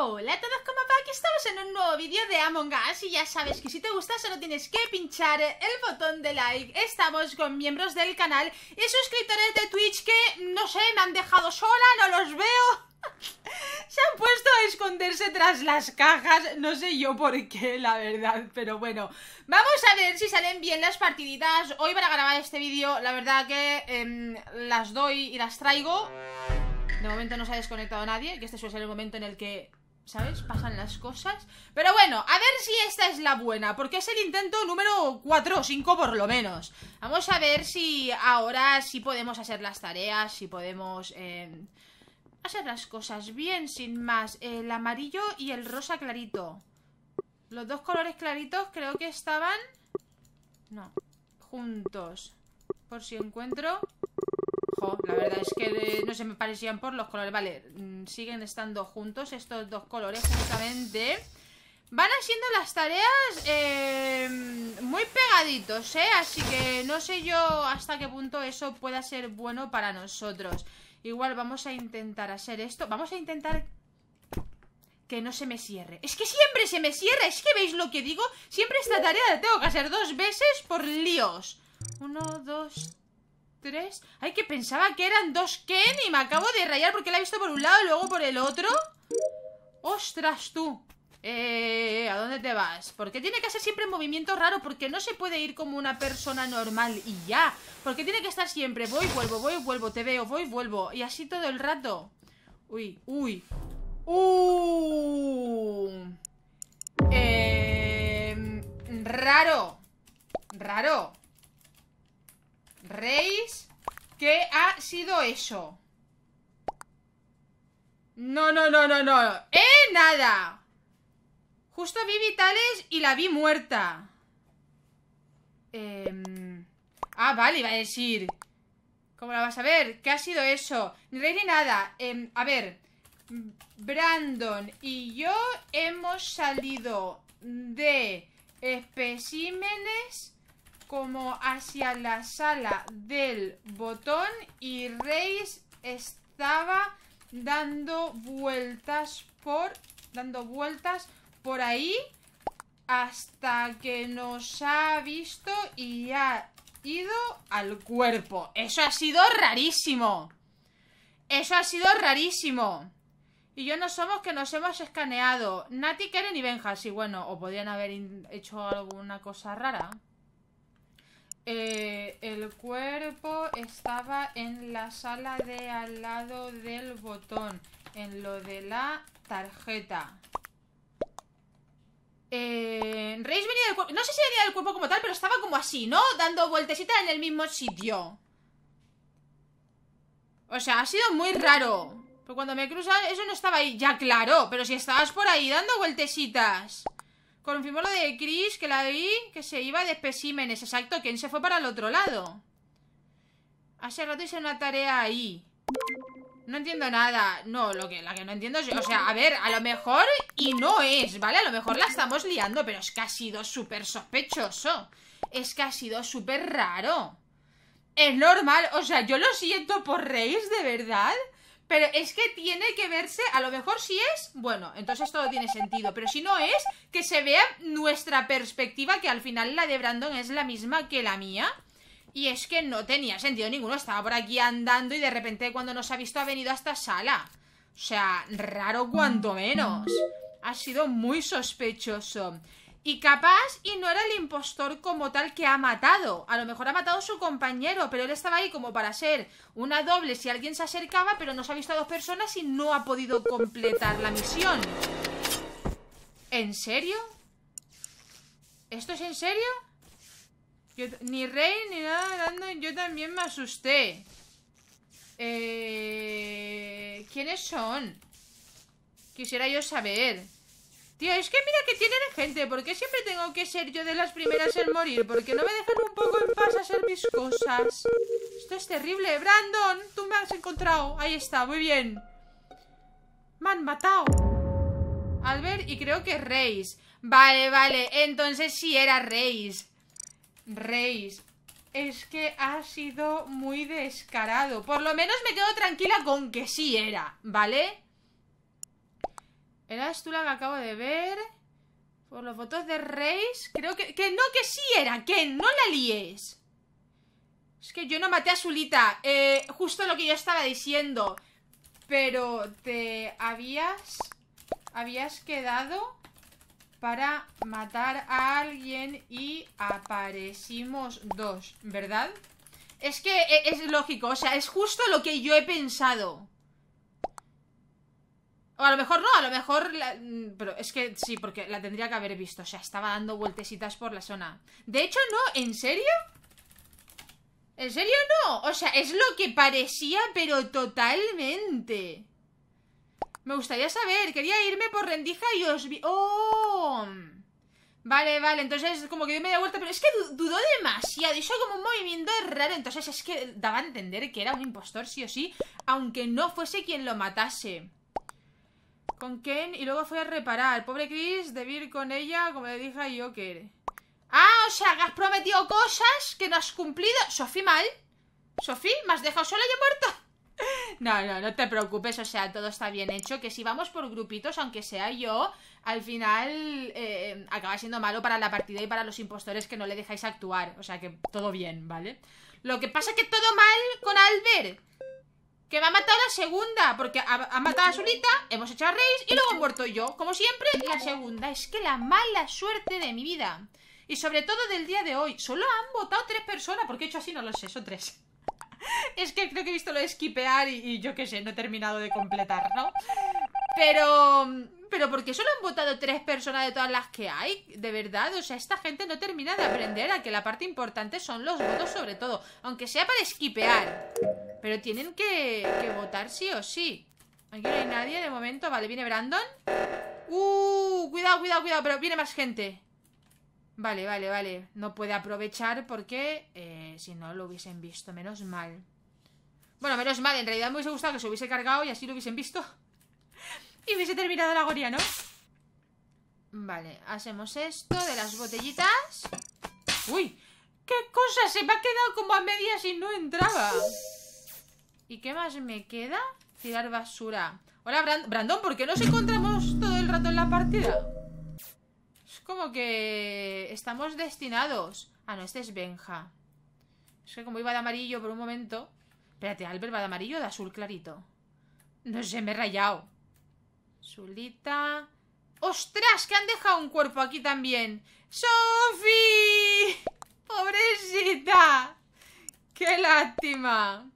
Hola a todos, como va? Aquí estamos en un nuevo vídeo de Among Us y ya sabes que si te gusta solo tienes que pinchar el botón de like Estamos con miembros del canal y suscriptores de Twitch que, no sé, me han dejado sola, no los veo Se han puesto a esconderse tras las cajas, no sé yo por qué, la verdad, pero bueno Vamos a ver si salen bien las partiditas Hoy para grabar este vídeo, la verdad que em, las doy y las traigo de momento no se ha desconectado nadie, que este suele ser el momento en el que ¿sabes? Pasan las cosas. Pero bueno, a ver si esta es la buena, porque es el intento número 4 o 5 por lo menos. Vamos a ver si ahora sí podemos hacer las tareas, si podemos eh, hacer las cosas bien, sin más. El amarillo y el rosa clarito. Los dos colores claritos creo que estaban... No, juntos. Por si encuentro la verdad es que no se me parecían por los colores. Vale, mm, siguen estando juntos estos dos colores justamente. Van haciendo las tareas em, muy pegaditos, ¿eh? Así que no sé yo hasta qué punto eso pueda ser bueno para nosotros. Igual vamos a intentar hacer esto. Vamos a intentar que no se me cierre. Es que siempre se me cierra, es que veis lo que digo. Siempre esta tarea la tengo que hacer dos veces por líos. Uno, dos, tres. Ay, que pensaba que eran dos Ken y me acabo de rayar porque la he visto por un lado y luego por el otro. ¡Ostras, tú! Eh, ¿a dónde te vas? Porque tiene que hacer siempre en movimiento raro? Porque no se puede ir como una persona normal y ya. Porque tiene que estar siempre voy, vuelvo, voy, vuelvo, te veo, voy, vuelvo. Y así todo el rato. Uy, uy. Uh. Eh, raro. Raro. Reis, ¿Qué ha sido eso? No, no, no, no, no ¡Eh, nada! Justo vi vitales y la vi muerta eh... Ah, vale, iba a decir ¿Cómo la vas a ver? ¿Qué ha sido eso? Ni rey ni nada em, A ver Brandon y yo hemos salido de especímenes como hacia la sala del botón y Reis estaba dando vueltas por dando vueltas por ahí hasta que nos ha visto y ha ido al cuerpo. Eso ha sido rarísimo. Eso ha sido rarísimo. Y yo no somos que nos hemos escaneado. Nati, Karen y Benja. Sí, bueno, o podrían haber hecho alguna cosa rara. Eh, el cuerpo estaba en la sala de al lado del botón, en lo de la tarjeta. Eh, Reis venía del cuerpo. No sé si venía del cuerpo como tal, pero estaba como así, ¿no? Dando vueltecitas en el mismo sitio. O sea, ha sido muy raro. Pero cuando me cruzan, eso no estaba ahí. Ya, claro, pero si estabas por ahí dando vueltecitas. Confirmó lo de Chris, que la vi, que se iba de especímenes. Exacto, ¿quién se fue para el otro lado? Hace rato hice una tarea ahí. No entiendo nada. No, lo que, la que no entiendo es... O sea, a ver, a lo mejor... Y no es, ¿vale? A lo mejor la estamos liando, pero es que ha sido súper sospechoso. Es que ha sido súper raro. Es normal. O sea, yo lo siento por Reis de verdad. Pero es que tiene que verse, a lo mejor si es, bueno, entonces todo tiene sentido. Pero si no es, que se vea nuestra perspectiva, que al final la de Brandon es la misma que la mía. Y es que no tenía sentido ninguno, estaba por aquí andando y de repente cuando nos ha visto ha venido a esta sala. O sea, raro cuanto menos. Ha sido muy sospechoso. Y capaz, y no era el impostor como tal que ha matado. A lo mejor ha matado a su compañero, pero él estaba ahí como para ser una doble si alguien se acercaba, pero no se ha visto a dos personas y no ha podido completar la misión. ¿En serio? ¿Esto es en serio? ni Rey ni nada yo también me asusté. Eh, ¿Quiénes son? Quisiera yo saber. Tío, es que mira que tienen gente, ¿Por qué siempre tengo que ser yo de las primeras en morir, porque no me dejan un poco en paz hacer mis cosas. Esto es terrible. Brandon, tú me has encontrado. Ahí está, muy bien. Me han matado. Albert y creo que Reis. Vale, vale, entonces sí era Reis. Reis. Es que ha sido muy descarado. Por lo menos me quedo tranquila con que sí era, ¿vale? vale tú la que acabo de ver. Por los votos de Reis. Creo que. ¡Que no, que sí era! ¡Que no la líes! Es que yo no maté a Zulita. Eh, justo lo que yo estaba diciendo. Pero te habías. Habías quedado para matar a alguien y aparecimos dos, ¿verdad? Es que e, es lógico, o sea, es justo lo que yo he pensado. O a lo mejor no, a lo mejor... Mm, pero es que sí, porque la tendría que haber visto. O sea, estaba dando vueltecitas por la zona. De hecho, no, ¿en serio? ¿En serio no? O sea, es lo que parecía, pero totalmente. Me gustaría saber. Quería irme por rendija y os vi... ¡Oh! Vale, vale, entonces como que dio media vuelta, pero es que dudó demasiado, hizo como un movimiento raro, entonces es que daba a entender que era un impostor sí o sí, aunque no fuese quien lo matase. Con Ken y luego fue a reparar. Pobre Chris, debí ir con ella, como le dije a Joker. Ah, o sea, que has prometido cosas que no has cumplido. Sofía, mal. Sofí, ¿me has dejado sola y he muerto? No, no, no te preocupes, o sea, todo está bien hecho. Que si vamos por grupitos, aunque sea yo, al final eh, acaba siendo malo para la partida y para los impostores que no le dejáis actuar. O sea que todo bien, ¿vale? Lo que pasa es que todo mal con Albert. Que me ha matado la segunda Porque ha, matado a Zulita, hemos hecho a Reis Y luego he muerto yo, como siempre, la segunda Es que la mala suerte de mi vida Y sobre todo del día de hoy Solo han votado tres personas, porque he hecho así No lo sé, son tres Es que creo que he visto lo de esquipear y, y yo qué sé No he terminado de completar, ¿no? Pero... Pero porque solo han votado tres personas de todas las que hay, de verdad, o sea, esta gente no termina de aprender a que la parte importante son los votos sobre todo, aunque sea para esquipear. Pero tienen que, votar sí o sí. Aquí no hay nadie de momento, vale, viene Brandon. Uh, cuidado, cuidado, cuidado, pero viene más gente. Vale, vale, vale. No puede aprovechar porque eh, si no lo hubiesen visto, menos mal. Bueno, menos mal, en realidad me hubiese gustado que se hubiese cargado y así lo hubiesen visto. Y hubiese terminado la goria, ¿no? Vale, hacemos esto de las botellitas. ¡Uy! ¡Qué cosa! Se me ha quedado como a medias y no entraba. ¿Y qué más me queda? Tirar basura. Hola, Brandon, ¿por qué nos encontramos todo el rato en la partida? Es como que... Estamos destinados. Ah, no, este es Benja. Es que como iba de amarillo por un momento... Espérate, Albert va de amarillo o de azul clarito. No sé, me he rayado. Zulita. ¡Ostras! Que han dejado un cuerpo aquí también. ¡Sofi! ¡Pobrecita! ¡Qué lástima!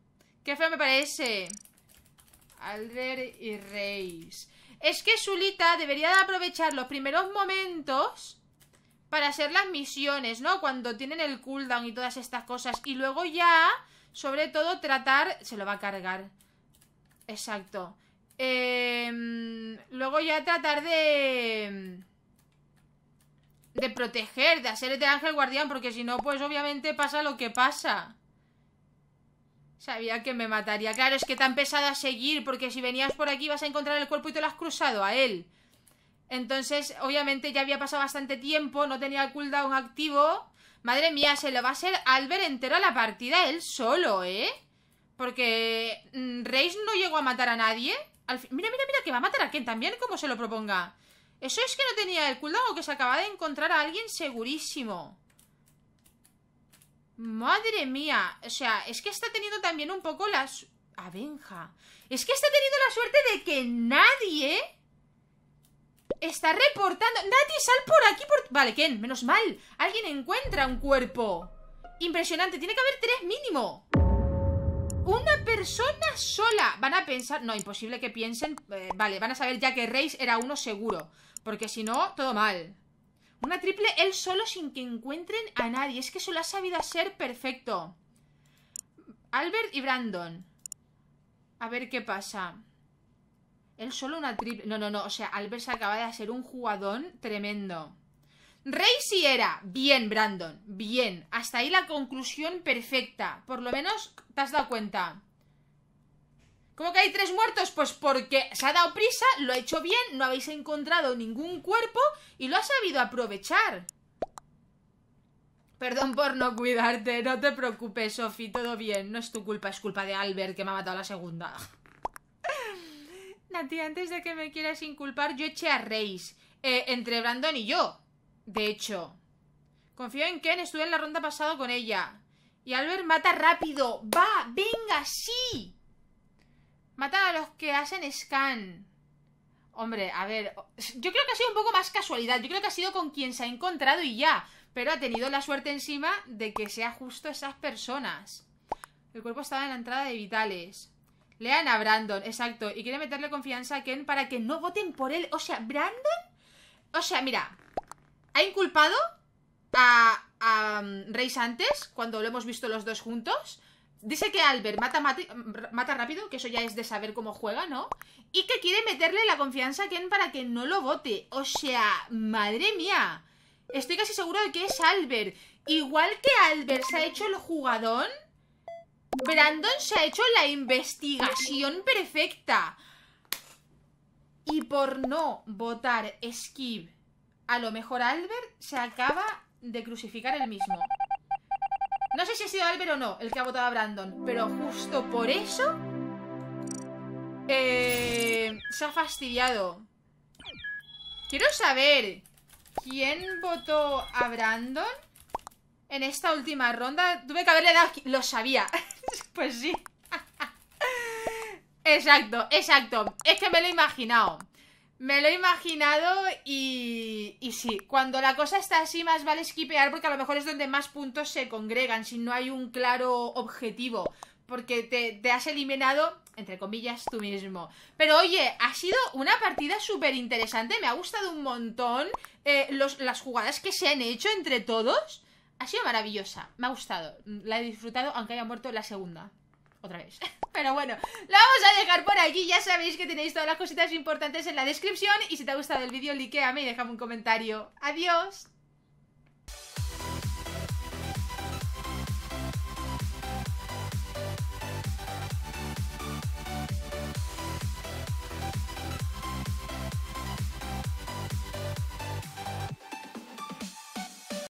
¡Qué feo me parece! Alder y Reis. Es que Zulita debería de aprovechar los primeros momentos para hacer las misiones, ¿no? Cuando tienen el cooldown y todas estas cosas. Y luego ya, sobre todo, tratar... Se lo va a cargar. Exacto. Em, luego ya tratar de... De proteger, de hacer de ángel guardián, porque si no, pues obviamente pasa lo que pasa. Sabía que me mataría. Claro, es que tan pesada seguir, porque si venías por aquí vas a encontrar el cuerpo y te lo has cruzado a él. Entonces, obviamente ya había pasado bastante tiempo, no tenía el cooldown activo. Madre mía, se lo va a hacer Albert entero a la partida él solo, ¿eh? Porque... Mm, ¿Reis no llegó a matar a nadie? Mira, mira, mira, que va a matar a Ken también, como se lo proponga. Eso es que no tenía el cooldown o que se acaba de encontrar a alguien segurísimo. Madre mía. O sea, es que está teniendo también un poco las... Avenja. Es que está teniendo la suerte de que nadie... Está reportando... Nadie sal por aquí por... Vale, Ken, menos mal. Alguien encuentra un cuerpo. Impresionante. Tiene que haber tres mínimo. Una persona sola. Van a pensar... No, imposible que piensen... Eh, vale, van a saber ya que Reis era uno seguro. Porque si no, todo mal. Una triple él solo sin que encuentren a nadie. Es que solo ha sabido ser perfecto. Albert y Brandon. A ver qué pasa. Él solo una triple... No, no, no. O sea, Albert se acaba de hacer un jugadón tremendo sí era, bien Brandon, bien, hasta ahí la conclusión perfecta, por lo menos te has dado cuenta. ¿Cómo que hay tres muertos? Pues porque se ha dado prisa, lo ha hecho bien, no habéis encontrado ningún cuerpo y lo ha sabido aprovechar. Perdón por no cuidarte, no te preocupes, Sofi, todo bien, no es tu culpa, es culpa de Albert que me ha matado la segunda. Nati, antes de que me quieras inculpar, yo eché a Reis, eh, entre Brandon y yo. De hecho, confío en Ken, estuve en la ronda pasado con ella. Y Albert mata rápido. ¡Va! ¡Venga! ¡Sí! Mata a los que hacen scan. Hombre, a ver. Yo creo que ha sido un poco más casualidad. Yo creo que ha sido con quien se ha encontrado y ya. Pero ha tenido la suerte encima de que sea justo esas personas. El cuerpo estaba en la entrada de Vitales. Lean a Brandon, exacto. Y quiere meterle confianza a Ken para que no voten por él. O sea, Brandon. O sea, mira ha inculpado a, a mm, antes, cuando lo hemos visto los dos juntos. Dice que Albert mm, mata, rápido, que eso ya es de saber cómo juega, ¿no? Y que quiere meterle la confianza a Ken para que no lo vote. O sea, madre mía. Estoy casi seguro de que es Albert. Igual que Albert se ha hecho el jugadón, Brandon se ha hecho la investigación perfecta. Y por no votar Skip a lo mejor Albert se acaba de crucificar él mismo. No sé si ha sido Albert o no el que ha votado a Brandon, pero justo por eso eh, se ha fastidiado. Quiero saber quién votó a Brandon en esta última ronda. Tuve que haberle dado... Lo sabía. pues sí. exacto, exacto. Es que me lo he imaginado. Me lo he imaginado y, y sí, cuando la cosa está así más vale esquipear porque a lo mejor es donde más puntos se congregan, si no hay un claro objetivo, porque te, has eliminado, entre comillas, tú mismo. Pero oye, ha sido una partida súper interesante, me ha gustado un montón eh, las jugadas que se han hecho entre todos. Ha sido maravillosa, me ha gustado, la he disfrutado aunque haya muerto la segunda otra vez. Pero bueno, la vamos a dejar por aquí. Ya sabéis que tenéis todas las cositas importantes en la descripción. Y si te ha gustado el vídeo, likeame y déjame un comentario. Adiós.